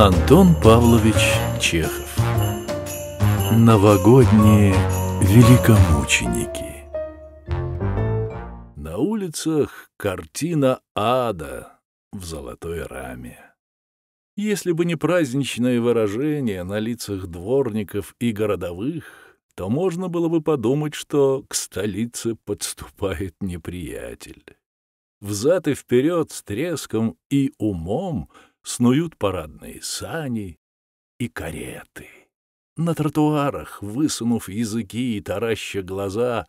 Антон Павлович Чехов Новогодние великомученики На улицах картина ада в золотой раме. Если бы не праздничное выражение на лицах дворников и городовых, то можно было бы подумать, что к столице подступает неприятель. Взад и вперед с треском и умом — снуют парадные сани и кареты. На тротуарах, высунув языки и тараща глаза,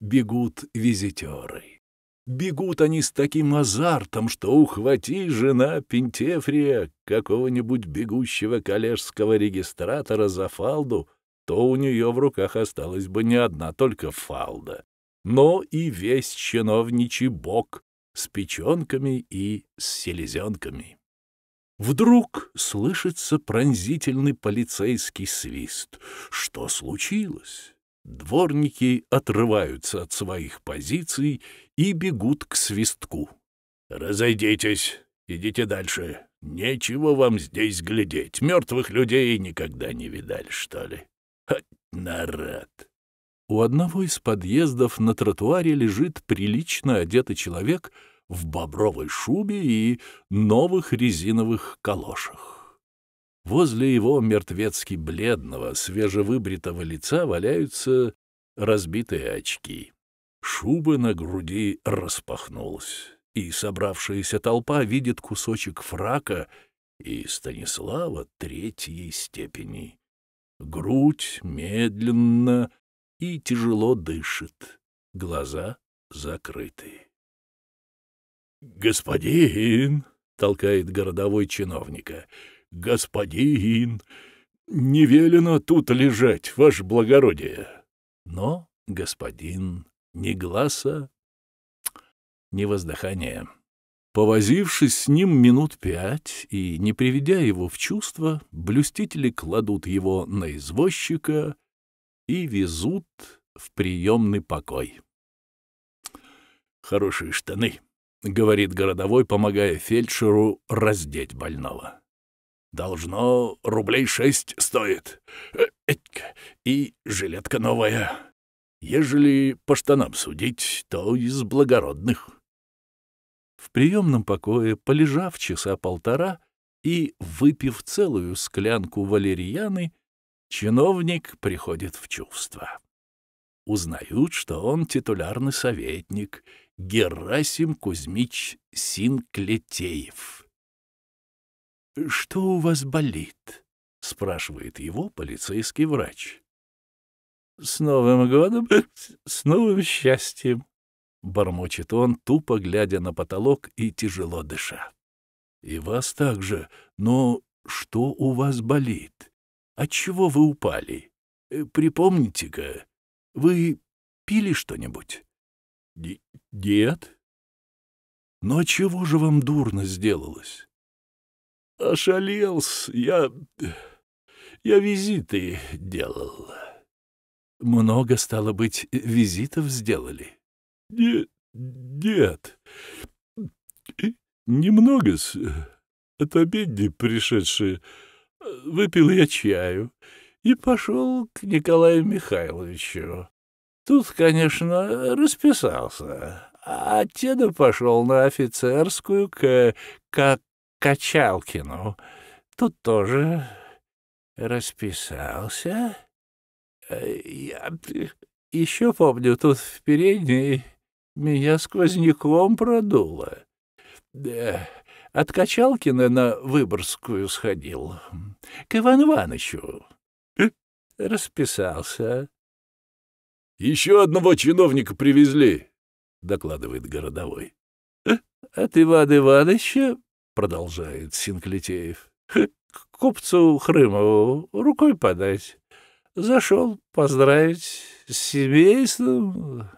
бегут визитеры. Бегут они с таким азартом, что ухвати жена Пентефрия какого-нибудь бегущего коллежского регистратора за фалду, то у нее в руках осталась бы не одна только фалда, но и весь чиновничий бок с печенками и с селезенками. Вдруг слышится пронзительный полицейский свист. Что случилось? Дворники отрываются от своих позиций и бегут к свистку. «Разойдитесь, идите дальше. Нечего вам здесь глядеть. Мертвых людей никогда не видали, что ли? Хоть нарад!» У одного из подъездов на тротуаре лежит прилично одетый человек — в бобровой шубе и новых резиновых калошах. Возле его мертвецки бледного, свежевыбритого лица валяются разбитые очки. Шуба на груди распахнулась, и собравшаяся толпа видит кусочек фрака и Станислава третьей степени. Грудь медленно и тяжело дышит, глаза закрыты. «Господин!» — толкает городовой чиновника. «Господин! Не велено тут лежать, ваше благородие!» Но господин ни глаза, ни воздыхания. Повозившись с ним минут пять и не приведя его в чувство, блюстители кладут его на извозчика и везут в приемный покой. «Хорошие штаны!» — говорит городовой, помогая фельдшеру раздеть больного. «Должно рублей шесть стоит. Э, и жилетка новая. Ежели по штанам судить, то из благородных». В приемном покое, полежав часа полтора и выпив целую склянку валерьяны, чиновник приходит в чувство узнают, что он титулярный советник Герасим Кузьмич Синклетеев. «Что у вас болит?» — спрашивает его полицейский врач. «С Новым годом, с новым счастьем!» — бормочет он, тупо глядя на потолок и тяжело дыша. «И вас также, но что у вас болит? Отчего вы упали? Э, припомните-ка, вы пили что-нибудь? — Нет. — Но чего же вам дурно сделалось? — Ошалелся. Я... я визиты делал. — Много, стало быть, визитов сделали? — Нет. Нет. Немного с... от обеди пришедшие. Выпил я чаю. — и пошел к Николаю Михайловичу. Тут, конечно, расписался, а Теда пошел на офицерскую к... к Качалкину. Тут тоже расписался. Я еще помню, тут в передней меня сквозняком продуло. Э, от Качалкина на Выборгскую сходил, к Ивану Ивановичу расписался. — Еще одного чиновника привезли, — докладывает городовой. «Э, — От а Ивана Ивановича, — продолжает Синклитеев, «Э, — к купцу Хрымову рукой подать. Зашел поздравить с семейством.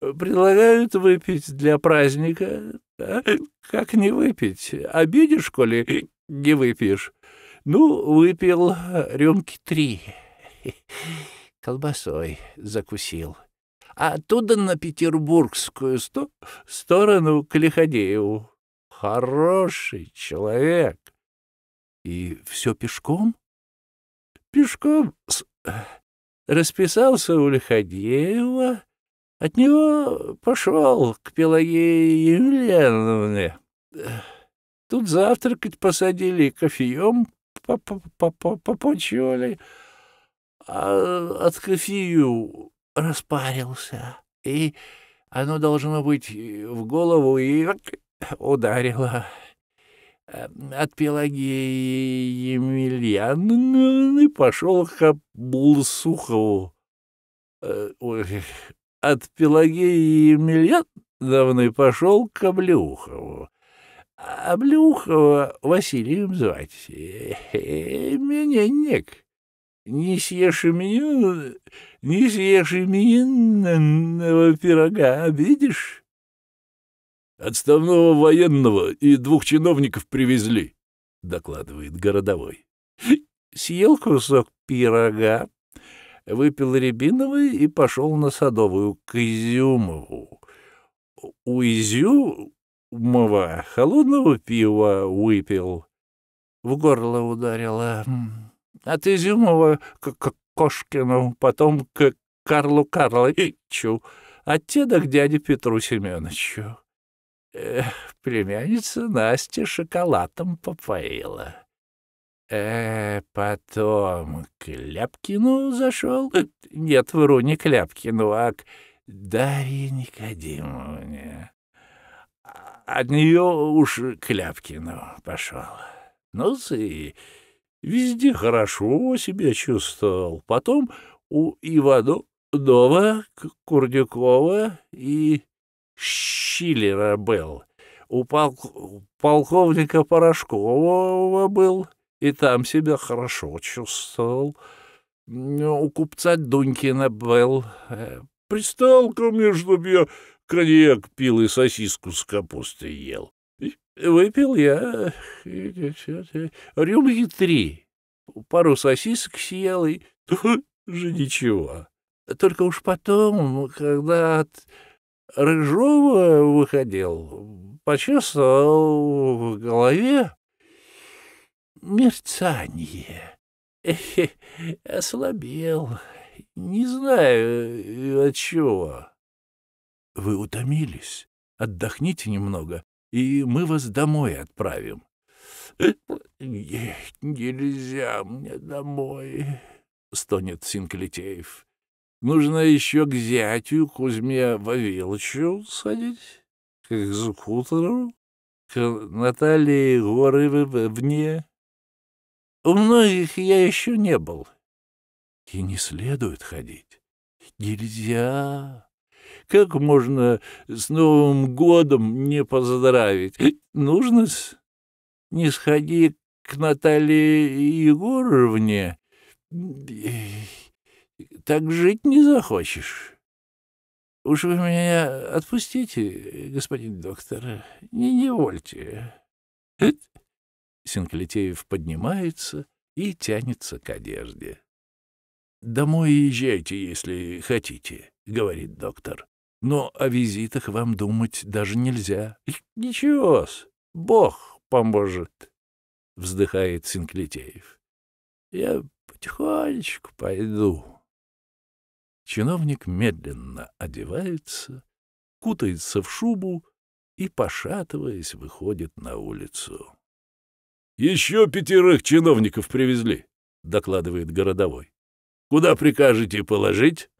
Предлагают выпить для праздника. А, как не выпить? Обидишь, коли не выпьешь? Ну, выпил рюмки три. колбасой закусил. А оттуда на петербургскую сто... сторону к Лиходееву. Хороший человек. И все пешком? Пешком с... Э, расписался у Лиходеева, от него пошел к Пелагее Еленовне. Тут завтракать посадили, кофеем попочивали. -по -по -по а от кофею распарился, и оно, должно быть, в голову и ударило. От Пелагеи Емельяновны пошел к Булсухову. От Пелагеи Емельяновны пошел к Облюхову. Облюхова Василием звать. Меня нек не съешь и не съешь и пирога, видишь? Отставного военного и двух чиновников привезли, докладывает городовой. Съел кусок пирога, выпил рябиновый и пошел на Садовую к Изюмову. У Изюмова холодного пива выпил. В горло ударило от а Изюмова к, к Кошкину, потом к Карлу Карловичу, от деда к дяде Петру Семеновичу. Эх, племянница Настя шоколадом попоила. Э, потом к Ляпкину зашел. Нет, вру, не к Ляпкину, а к Дарье Никодимовне. А от нее уж к Ляпкину пошел. Ну, и Везде хорошо себя чувствовал. Потом у Иванова, Курдюкова и Щиллера был. У полк... полковника Порошкова был, и там себя хорошо чувствовал. Ну, у купца Дунькина был. Э, Пристал ко мне, чтоб я коньяк пил и сосиску с капустой ел. Выпил я рюмки три, пару сосисок съел и тоже ничего. Только уж потом, когда от Рыжова выходил, почувствовал в голове мерцание. ослабел. Не знаю, от чего. Вы утомились. Отдохните немного и мы вас домой отправим. — Нельзя мне домой, — стонет Синклитеев. — Нужно еще к зятю Кузьме Вавиловичу садить, к экзекутору, к Наталье Горовне. У многих я еще не был. — И не следует ходить. — Нельзя. Как можно с Новым годом не поздравить? Нужно -с? Не сходи к Наталье Егоровне. Так жить не захочешь. Уж вы меня отпустите, господин доктор, не невольте. Синклетеев поднимается и тянется к одежде. Домой езжайте, если хотите говорит доктор. Но о визитах вам думать даже нельзя. Ничего-с, Бог поможет, вздыхает Синклитеев. Я потихонечку пойду. Чиновник медленно одевается, кутается в шубу и, пошатываясь, выходит на улицу. «Еще пятерых чиновников привезли», — докладывает городовой. «Куда прикажете положить?»